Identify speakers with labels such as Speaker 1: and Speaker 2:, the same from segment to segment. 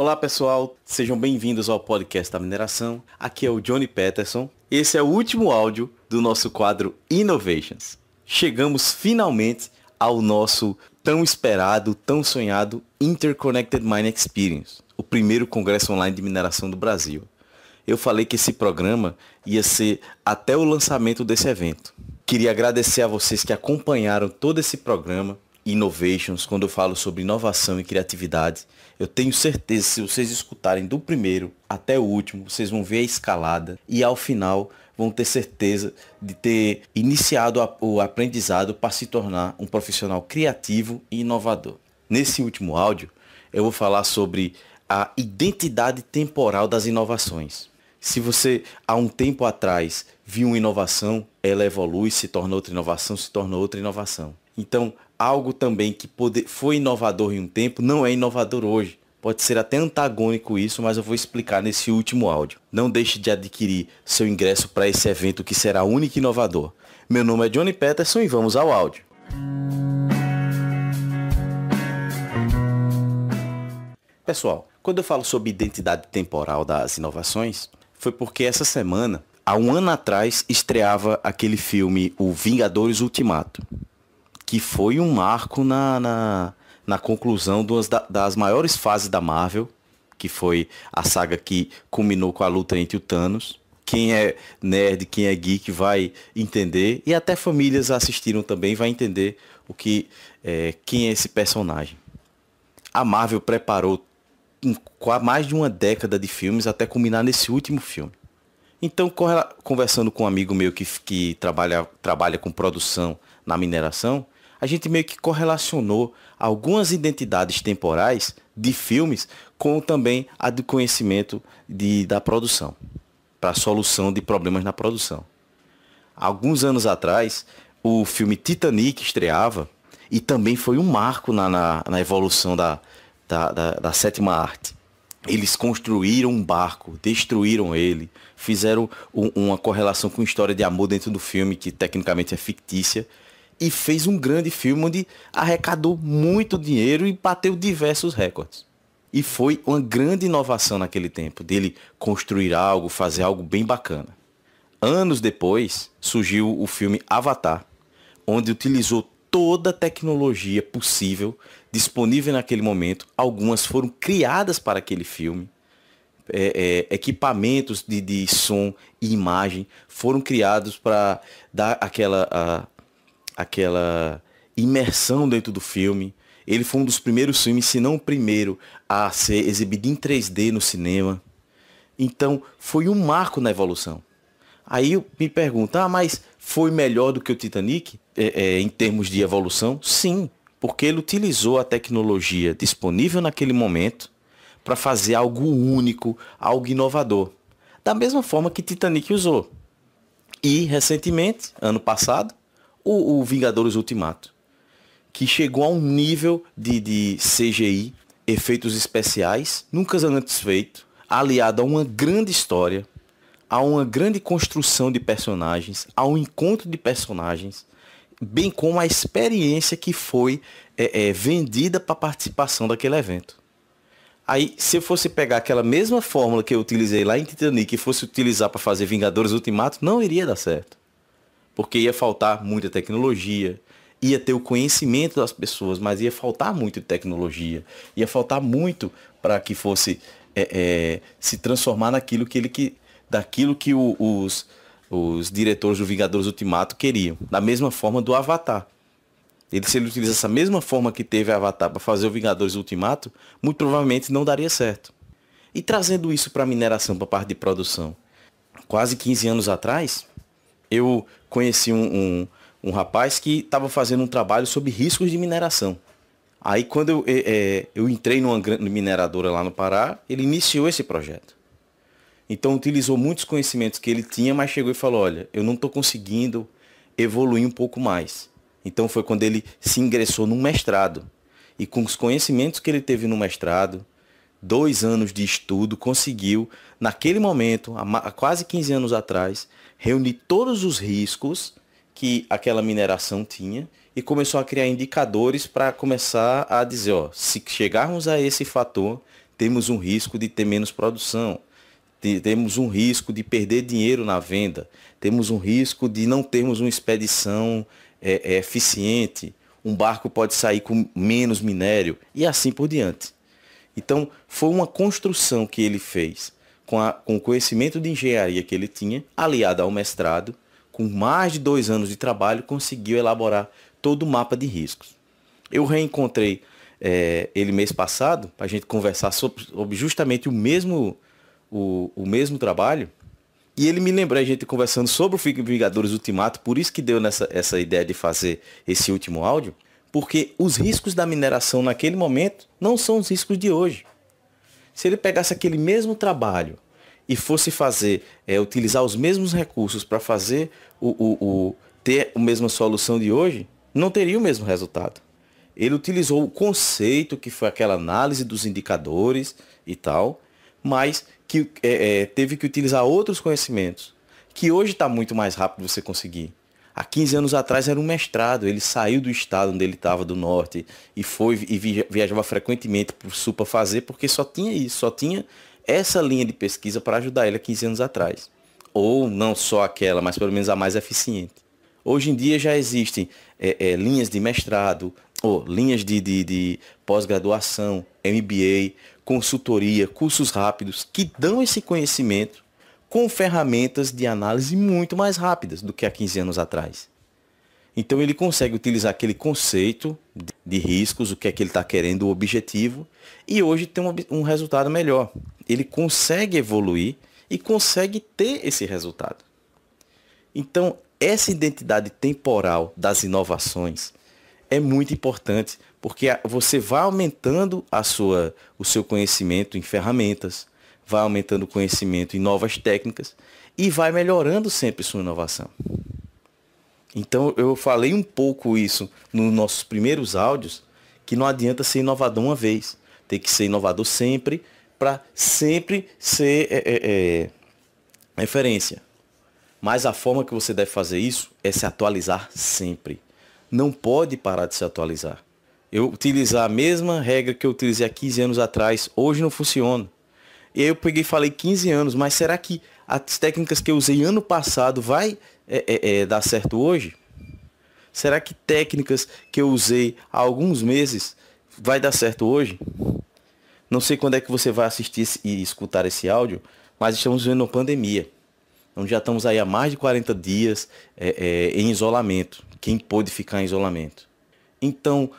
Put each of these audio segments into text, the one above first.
Speaker 1: Olá pessoal, sejam bem-vindos ao podcast da mineração. Aqui é o Johnny Peterson. Esse é o último áudio do nosso quadro Innovations. Chegamos finalmente ao nosso tão esperado, tão sonhado Interconnected Mine Experience, o primeiro congresso online de mineração do Brasil. Eu falei que esse programa ia ser até o lançamento desse evento. Queria agradecer a vocês que acompanharam todo esse programa, innovations, quando eu falo sobre inovação e criatividade, eu tenho certeza, se vocês escutarem do primeiro até o último, vocês vão ver a escalada e ao final vão ter certeza de ter iniciado o aprendizado para se tornar um profissional criativo e inovador. Nesse último áudio, eu vou falar sobre a identidade temporal das inovações. Se você há um tempo atrás viu uma inovação, ela evolui, se torna outra inovação, se torna outra inovação. Então, algo também que pode, foi inovador em um tempo não é inovador hoje. Pode ser até antagônico isso, mas eu vou explicar nesse último áudio. Não deixe de adquirir seu ingresso para esse evento que será único e inovador. Meu nome é Johnny Peterson e vamos ao áudio. Pessoal, quando eu falo sobre identidade temporal das inovações, foi porque essa semana, há um ano atrás, estreava aquele filme O Vingadores Ultimato que foi um marco na, na, na conclusão das, das maiores fases da Marvel, que foi a saga que culminou com a luta entre o Thanos. Quem é nerd, quem é geek vai entender. E até famílias assistiram também, vai entender o que é, quem é esse personagem. A Marvel preparou mais de uma década de filmes até culminar nesse último filme. Então, conversando com um amigo meu que, que trabalha, trabalha com produção na mineração, a gente meio que correlacionou algumas identidades temporais de filmes com também a do conhecimento de, da produção, para solução de problemas na produção. Alguns anos atrás, o filme Titanic estreava e também foi um marco na, na, na evolução da, da, da, da sétima arte. Eles construíram um barco, destruíram ele, fizeram um, uma correlação com história de amor dentro do filme, que tecnicamente é fictícia, e fez um grande filme onde arrecadou muito dinheiro e bateu diversos recordes. E foi uma grande inovação naquele tempo, dele construir algo, fazer algo bem bacana. Anos depois, surgiu o filme Avatar, onde utilizou toda a tecnologia possível disponível naquele momento. Algumas foram criadas para aquele filme. É, é, equipamentos de, de, som e imagem foram criados para dar aquela a, aquela imersão dentro do filme. Ele foi um dos primeiros filmes, se não o primeiro, a ser exibido em 3D no cinema. Então, foi um marco na evolução. Aí me pergunta, ah, mas foi melhor do que o Titanic é, é, em termos de evolução? Sim, porque ele utilizou a tecnologia disponível naquele momento para fazer algo único, algo inovador. Da mesma forma que Titanic usou. E, recentemente, ano passado, o, o Vingadores Ultimato, que chegou a um nível de, de CGI, efeitos especiais, nunca antes feito, aliado a uma grande história, a uma grande construção de personagens, a um encontro de personagens, bem como a experiência que foi é, é, vendida para a participação daquele evento. Aí, se eu fosse pegar aquela mesma fórmula que eu utilizei lá em Titanic e fosse utilizar para fazer Vingadores Ultimato, não iria dar certo porque ia faltar muita tecnologia, ia ter o conhecimento das pessoas, mas ia faltar muito tecnologia, ia faltar muito para que fosse é, é, se transformar naquilo que ele que daquilo que o, os os diretores do Vingadores Ultimato queriam, da mesma forma do Avatar. Ele se ele utiliza essa mesma forma que teve Avatar para fazer o Vingadores Ultimato, muito provavelmente não daria certo. E trazendo isso para mineração, para a parte de produção, quase 15 anos atrás, eu conheci um, um, um rapaz que estava fazendo um trabalho sobre riscos de mineração. Aí quando eu, é, é eu entrei numa mineradora lá no Pará, ele iniciou esse projeto. Então utilizou muitos conhecimentos que ele tinha, mas chegou e falou, olha, eu não estou conseguindo evoluir um pouco mais. Então foi quando ele se ingressou num mestrado. E com os conhecimentos que ele teve no mestrado, dois anos de estudo, conseguiu, naquele momento, há quase 15 anos atrás, reunir todos os riscos que aquela mineração tinha e começou a criar indicadores para começar a dizer, ó, se chegarmos a esse fator, temos um risco de ter menos produção, temos um risco de perder dinheiro na venda, temos um risco de não termos uma expedição é, é, eficiente, um barco pode sair com menos minério e assim por diante. Então, foi uma construção que ele fez com, a, com o conhecimento de engenharia que ele tinha, aliado ao mestrado, com mais de dois anos de trabalho, conseguiu elaborar todo o mapa de riscos. Eu reencontrei é, ele mês passado, para a gente conversar sobre, sobre, justamente o mesmo, o, o mesmo trabalho, e ele me lembrou a gente conversando sobre o Vingadores Ultimato, por isso que deu nessa, essa ideia de fazer esse último áudio. Porque os riscos da mineração naquele momento não são os riscos de hoje. Se ele pegasse aquele mesmo trabalho e fosse fazer, é, utilizar os mesmos recursos para fazer o, o, o ter a mesma solução de hoje, não teria o mesmo resultado. Ele utilizou o conceito que foi aquela análise dos indicadores e tal, mas que é, é, teve que utilizar outros conhecimentos que hoje está muito mais rápido você conseguir há 15 anos atrás era um mestrado. Ele saiu do estado onde ele estava, do norte, e foi e viajava frequentemente para o sul para fazer, porque só tinha isso, só tinha essa linha de pesquisa para ajudar ele há 15 anos atrás. Ou não só aquela, mas pelo menos a mais eficiente. Hoje em dia já existem é, é, linhas de mestrado, ou linhas de, de, de pós-graduação, MBA, consultoria, cursos rápidos, que dão esse conhecimento com ferramentas de análise muito mais rápidas do que há 15 anos atrás. Então ele consegue utilizar aquele conceito de riscos, o que é que ele está querendo, o objetivo, e hoje tem um, um resultado melhor. Ele consegue evoluir e consegue ter esse resultado. Então, essa identidade temporal das inovações é muito importante, porque você vai aumentando a sua, o seu conhecimento em ferramentas, vai aumentando o conhecimento em novas técnicas e vai melhorando sempre sua inovação. Então eu falei um pouco isso nos nossos primeiros áudios, que não adianta ser inovador uma vez, tem que ser inovador sempre, para sempre ser é, é, é, referência. Mas a forma que você deve fazer isso é se atualizar sempre. Não pode parar de se atualizar. Eu utilizar a mesma regra que eu utilizei há 15 anos atrás, hoje não funciona. E aí eu peguei e falei 15 anos, mas será que as técnicas que eu usei ano passado vai é, é, é, dar certo hoje? Será que técnicas que eu usei há alguns meses vai dar certo hoje? Não sei quando é que você vai assistir e escutar esse áudio, mas estamos vivendo uma pandemia. Onde então, já estamos aí há mais de 40 dias é, é, em isolamento. Quem pôde ficar em isolamento? Então,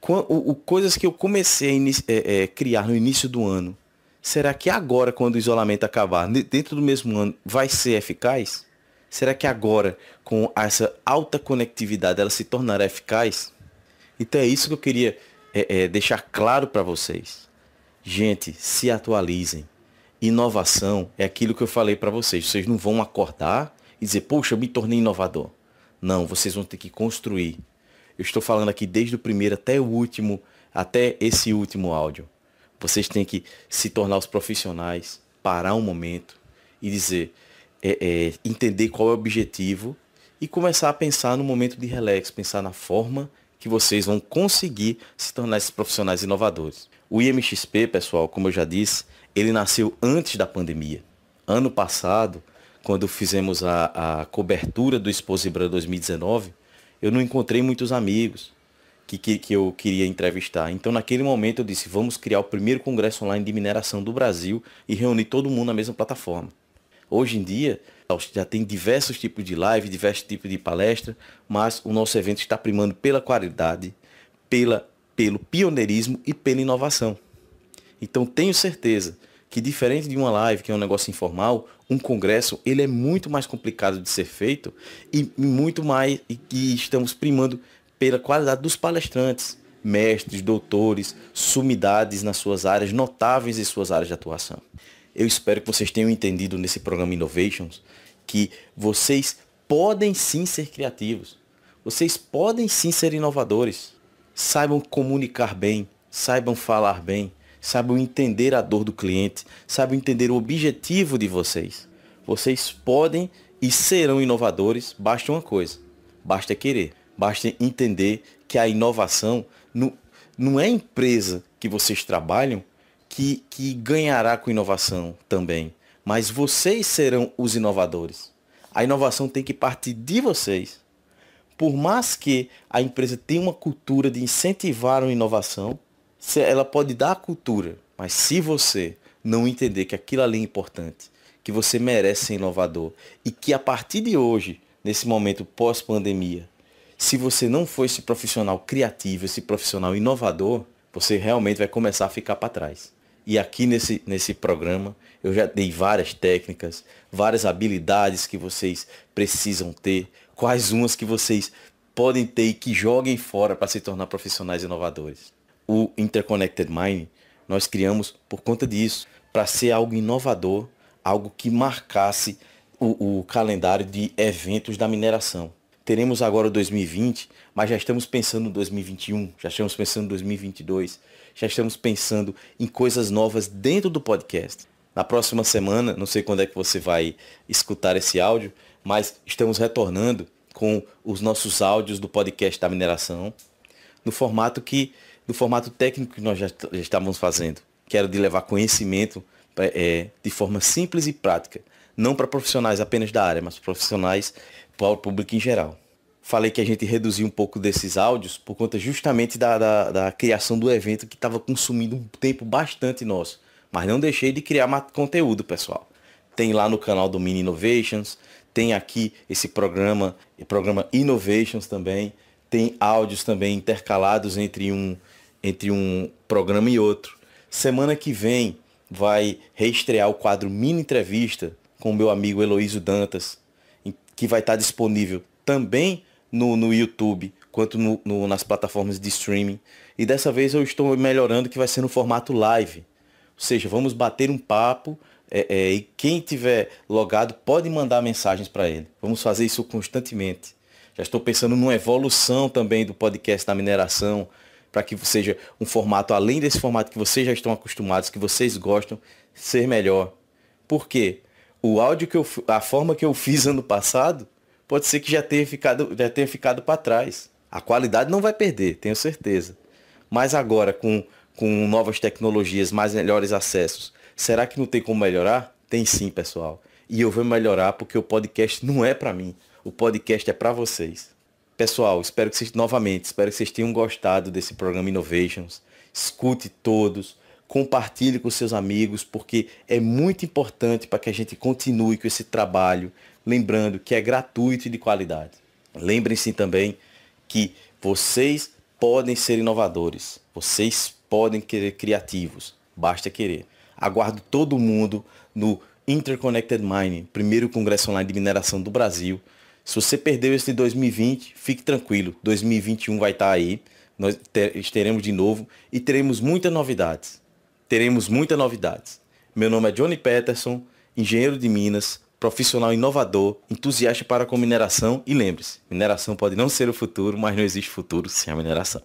Speaker 1: o, o, coisas que eu comecei a é, criar no início do ano será que agora, quando o isolamento acabar, dentro do mesmo ano, vai ser eficaz? Será que agora, com essa alta conectividade, ela se tornará eficaz? Então é isso que eu queria é, é, deixar claro para vocês. Gente, se atualizem. Inovação é aquilo que eu falei para vocês. Vocês não vão acordar e dizer, poxa, eu me tornei inovador. Não, vocês vão ter que construir. Eu estou falando aqui desde o primeiro até o último, até esse último áudio. Vocês têm que se tornar os profissionais, parar um momento e dizer, é, é, entender qual é o objetivo e começar a pensar no momento de relax, pensar na forma que vocês vão conseguir se tornar esses profissionais inovadores. O IMXP, pessoal, como eu já disse, ele nasceu antes da pandemia. Ano passado, quando fizemos a, a cobertura do Exposibra 2019, eu não encontrei muitos amigos, que, que, que eu queria entrevistar. Então, naquele momento, eu disse: vamos criar o primeiro congresso online de mineração do Brasil e reunir todo mundo na mesma plataforma. Hoje em dia, já tem diversos tipos de live, diversos tipos de palestra, mas o nosso evento está primando pela qualidade, pela, pelo pioneirismo e pela inovação. Então tenho certeza que diferente de uma live, que é um negócio informal, um congresso, ele é muito mais complicado de ser feito e muito mais e, e estamos primando pela qualidade dos palestrantes, mestres, doutores, sumidades nas suas áreas, notáveis em suas áreas de atuação. Eu espero que vocês tenham entendido nesse programa Innovations que vocês podem sim ser criativos. Vocês podem sim ser inovadores. Saibam comunicar bem, saibam falar bem, saibam entender a dor do cliente, saibam entender o objetivo de vocês. Vocês podem e serão inovadores, basta uma coisa, basta querer. Basta entender que a inovação não, não é a empresa que vocês trabalham que, que ganhará com inovação também, mas vocês serão os inovadores. A inovação tem que partir de vocês. Por mais que a empresa tenha uma cultura de incentivar a inovação, ela pode dar a cultura, mas se você não entender que aquilo ali é importante, que você merece ser inovador e que a partir de hoje, nesse momento pós-pandemia, se você não for esse profissional criativo, esse profissional inovador, você realmente vai começar a ficar para trás. E aqui nesse, nesse programa eu já dei várias técnicas, várias habilidades que vocês precisam ter, quais umas que vocês podem ter e que joguem fora para se tornar profissionais inovadores. O Interconnected Mind nós criamos por conta disso, para ser algo inovador, algo que marcasse o, o calendário de eventos da mineração teremos agora 2020, mas já estamos pensando em 2021, já estamos pensando em 2022, já estamos pensando em coisas novas dentro do podcast. Na próxima semana, não sei quando é que você vai escutar esse áudio, mas estamos retornando com os nossos áudios do podcast da mineração no formato que no formato técnico que nós já, já estávamos fazendo, que era de levar conhecimento é, é de forma simples e prática, não para profissionais apenas da área, mas profissionais para o público em geral falei que a gente reduziu um pouco desses áudios por conta justamente da, da, da criação do evento que estava consumindo um tempo bastante nosso. Mas não deixei de criar conteúdo, pessoal. Tem lá no canal do Mini Innovations, tem aqui esse programa, programa Innovations também, tem áudios também intercalados entre um, entre um programa e outro. Semana que vem vai reestrear o quadro Mini Entrevista com o meu amigo Heloísio Dantas, que vai estar disponível também no, no YouTube quanto no, no, nas plataformas de streaming. E dessa vez eu estou melhorando que vai ser no formato live. Ou seja, vamos bater um papo é, é, e quem tiver logado pode mandar mensagens para ele. Vamos fazer isso constantemente. Já estou pensando numa evolução também do podcast da mineração, para que seja um formato, além desse formato que vocês já estão acostumados, que vocês gostam, ser melhor. Por quê? O áudio que eu, a forma que eu fiz ano passado, pode ser que já tenha ficado, já tenha ficado para trás. A qualidade não vai perder, tenho certeza. Mas agora, com, com novas tecnologias, mais melhores acessos, será que não tem como melhorar? Tem sim, pessoal. E eu vou melhorar porque o podcast não é para mim. O podcast é para vocês. Pessoal, espero que vocês, novamente, espero que vocês tenham gostado desse programa Innovations. Escute todos, compartilhe com seus amigos, porque é muito importante para que a gente continue com esse trabalho lembrando que é gratuito e de qualidade. Lembrem-se também que vocês podem ser inovadores, vocês podem querer criativos, basta querer. Aguardo todo mundo no Interconnected Mining, primeiro congresso online de mineração do Brasil. Se você perdeu esse de 2020, fique tranquilo, 2021 vai estar tá aí, nós teremos de novo e teremos muitas novidades. Teremos muitas novidades. Meu nome é Johnny Peterson, engenheiro de Minas, profissional inovador, entusiasta para com mineração e lembre-se, mineração pode não ser o futuro, mas não existe futuro sem a mineração.